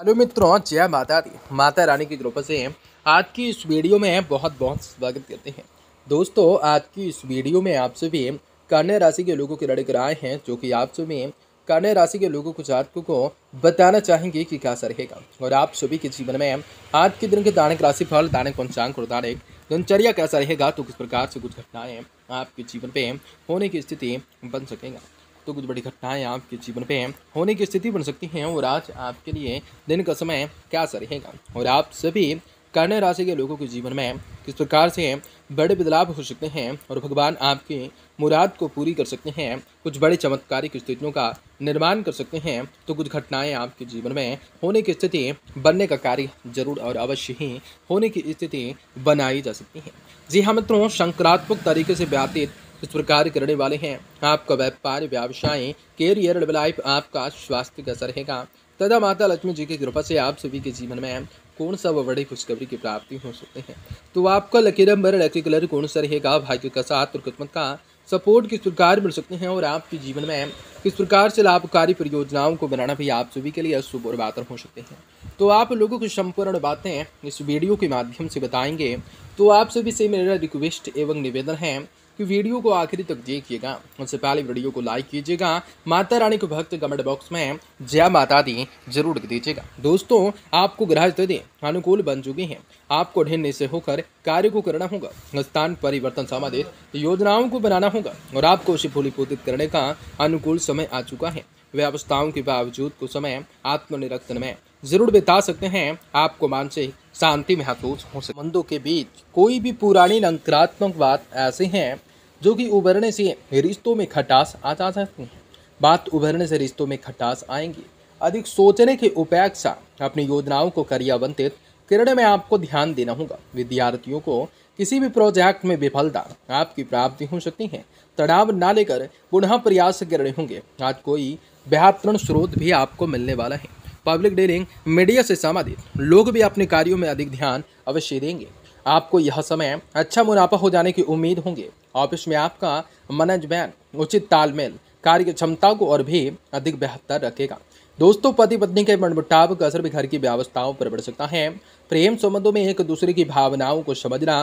hello मित्रों जय माता दी माता रानी की कृपा से आज की इस वीडियो में बहुत बहुत स्वागत करते हैं दोस्तों आज की इस वीडियो में आप सभी कन्या राशि के लोगों की लड़के आए हैं जो कि आप सभी कन्या राशि के लोगों को जातकों को बताना चाहेंगे कि कैसा रहेगा और आप सभी के जीवन में आज के दिन के दानिक राशिफल दानिक पंचांग और दानिक दिनचर्या कैसा रहेगा तो किस प्रकार से कुछ घटनाएं आपके जीवन पे होने की स्थिति बन सकेगा तो कुछ बड़ी घटनाएं आपके जीवन पे होने की स्थिति बन सकती हैं और आज आपके लिए दिन का समय कैसा रहेगा और आप सभी कर्ण राशि के लोगों के जीवन में किस प्रकार से बड़े बदलाव हो सकते हैं और भगवान आपकी मुराद को पूरी कर सकते हैं कुछ बड़े चमत्कारिक स्थितियों का निर्माण कर सकते हैं तो कुछ घटनाएं आपके जीवन में होने की स्थिति बनने का कार्य जरूर और अवश्य ही होने की स्थिति बनाई जा सकती है जी हाँ मित्रों संक्रात्मक तरीके से व्यतीत इस प्रकार करने वाले हैं आपका व्यापार व्यवसाय कैरियर लाइफ आपका स्वास्थ्य का असर रहेगा तथा माता लक्ष्मी जी की कृपा से आप सभी के जीवन में कौन सा व बड़ी खुशखबरी की प्राप्ति हो सकते हैं तो आपका लकी नंबर लकी कलर कौन सा रहेगा भाग्य का साथ और किस्मत का सपोर्ट किस प्रकार मिल सकते हैं और आपके जीवन में किस प्रकार से लाभकारी परियोजनाओं को बनाना भी आप सभी के लिए अशुभ और बेहतर हो सकते हैं तो आप लोगों को संपूर्ण बातें इस वीडियो के माध्यम से बताएंगे तो आप सभी से मेरा रिक्वेस्ट एवं निवेदन है कि वीडियो को आखिरी तक देखिएगा उससे पहले वीडियो को लाइक कीजिएगा माता रानी को भक्त कमेंट बॉक्स में जय माता दी जरूर दीजिएगा दोस्तों आपको ग्रह स्थिति अनुकूल बन चुकी है आपको ढेरने से होकर कार्य को करना होगा स्थान परिवर्तन समाधित योजनाओं को बनाना होगा और आपको उसे फूलीपोतित करने का अनुकूल समय आ चुका है व्यवस्थाओं के बावजूद कुछ समय आत्मनिरक्षण में जरूर बिता सकते हैं आपको मानसिक शांति महसूस हो सके मंदों के बीच कोई भी पुरानी नकारात्मक बात ऐसे हैं जो कि उभरने से रिश्तों में खटास आ जा सकती है बात उभरने से रिश्तों में खटास आएंगी अधिक सोचने की उपेक्षा अपनी योजनाओं को क्रियावंतित करने में आपको ध्यान देना होगा विद्यार्थियों को किसी भी प्रोजेक्ट में विफलता आपकी प्राप्ति हो सकती है तनाव ना लेकर पुनः प्रयास करने होंगे आज कोई बेहतरीन स्रोत भी आपको मिलने वाला है पब्लिक डीलिंग मीडिया से संबंधित लोग भी अपने कार्यों में अधिक ध्यान अवश्य देंगे आपको यह समय अच्छा मुनाफा हो जाने की उम्मीद होंगे ऑफिस में आपका मैनेजमेंट उचित तालमेल कार्य की क्षमता को और भी अधिक बेहतर रखेगा दोस्तों पति पत्नी के मनमुटाव का असर भी घर की व्यवस्थाओं पर बढ़ सकता है प्रेम संबंधों में एक दूसरे की भावनाओं को समझना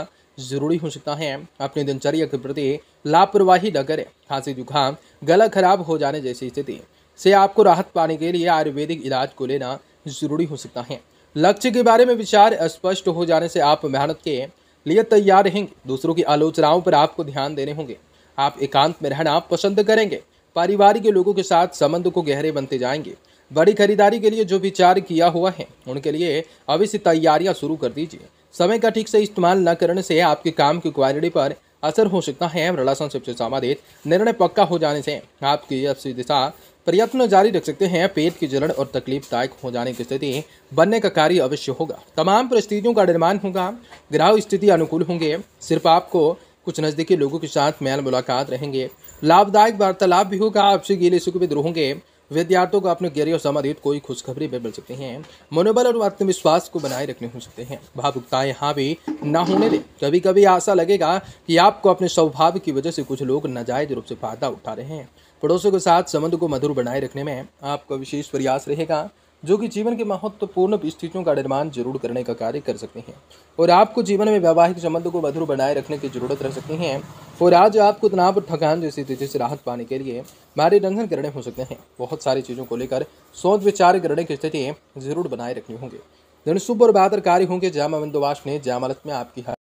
जरूरी हो सकता है अपनी दिनचर्या के प्रति लापरवाही न करें खांसी जुकाम गला खराब हो जाने जैसी स्थिति से आपको राहत पाने के लिए आयुर्वेदिक इलाज को लेना जरूरी हो सकता है लक्ष्य के बारे में विचार स्पष्ट हो जाने से आप मेहनत के लिए तैयार रहेंगे दूसरों की आलोचनाओं पर आपको ध्यान देने होंगे आप एकांत में रहना पसंद करेंगे पारिवारिक लोगों के साथ संबंध को गहरे बनते जाएंगे बड़ी खरीदारी के लिए जो विचार किया हुआ है उनके लिए अभी से तैयारियां शुरू कर दीजिए समय का ठीक से इस्तेमाल न करने से आपके काम की क्वालिटी पर असर हो सकता है रिलेशनशिप से संबंधित निर्णय पक्का हो जाने से आपकी दिशा प्रयत्न जारी रख सकते हैं पेट की जलन और तकलीफ दायक हो जाने की स्थिति बनने का कार्य अवश्य होगा तमाम परिस्थितियों का निर्माण होगा ग्राह स्थिति अनुकूल होंगे सिर्फ आपको कुछ नज़दीकी लोगों के साथ मेल मुलाकात रहेंगे लाभदायक वार्तालाप भी होगा आपसे गीले सुखविद होंगे विद्यार्थियों को अपने कैरियर संबंधित कोई खुशखबरी भी मिल सकती है मनोबल और आत्मविश्वास को बनाए रखने हो सकते हैं भावुकताएं यहाँ भी ना होने दें कभी कभी ऐसा लगेगा कि आपको अपने स्वभाव की वजह से कुछ लोग नाजायज रूप से फायदा उठा रहे हैं पड़ोसों के साथ संबंध को मधुर बनाए रखने में आपका विशेष प्रयास रहेगा जो कि जीवन के महत्वपूर्ण स्थितियों का निर्माण जरूर करने का कार्य कर सकते हैं और आपको जीवन में वैवाहिक संबंध को मधुर बनाए रखने की जरूरत रह सकती है और आज आपको तनाव और थकान जैसी स्थिति से राहत पाने के लिए भारी रंजन करने हो सकते हैं बहुत सारी चीज़ों को लेकर सोच विचार करने की स्थिति जरूर बनाए रखनी होंगी धन शुभ और बेहतर कार्य होंगे जामा बिंदुवास ने जामालत में आपकी